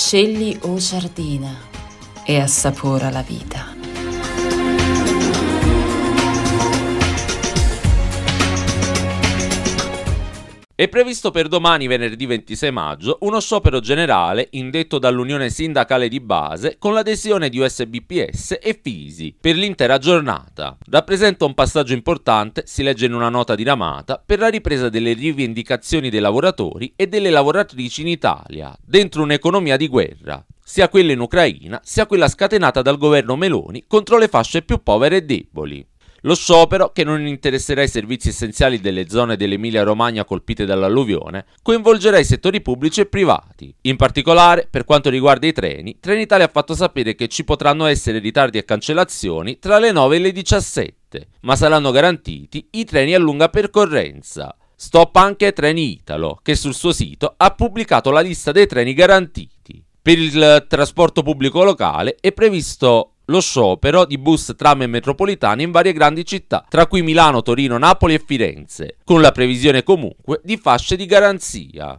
Scegli o giardina e assapora la vita. È previsto per domani, venerdì 26 maggio, uno sciopero generale indetto dall'Unione Sindacale di Base con l'adesione di USBPS e FISI per l'intera giornata. Rappresenta un passaggio importante, si legge in una nota diramata, per la ripresa delle rivendicazioni dei lavoratori e delle lavoratrici in Italia, dentro un'economia di guerra sia quella in Ucraina, sia quella scatenata dal governo Meloni contro le fasce più povere e deboli. Lo sciopero, che non interesserà i servizi essenziali delle zone dell'Emilia-Romagna colpite dall'alluvione, coinvolgerà i settori pubblici e privati. In particolare, per quanto riguarda i treni, Trenitalia ha fatto sapere che ci potranno essere ritardi e cancellazioni tra le 9 e le 17, ma saranno garantiti i treni a lunga percorrenza. Stop anche Treni Italo, che sul suo sito ha pubblicato la lista dei treni garantiti. Per il trasporto pubblico locale è previsto lo sciopero di bus, tram e metropolitane in varie grandi città, tra cui Milano, Torino, Napoli e Firenze, con la previsione comunque di fasce di garanzia.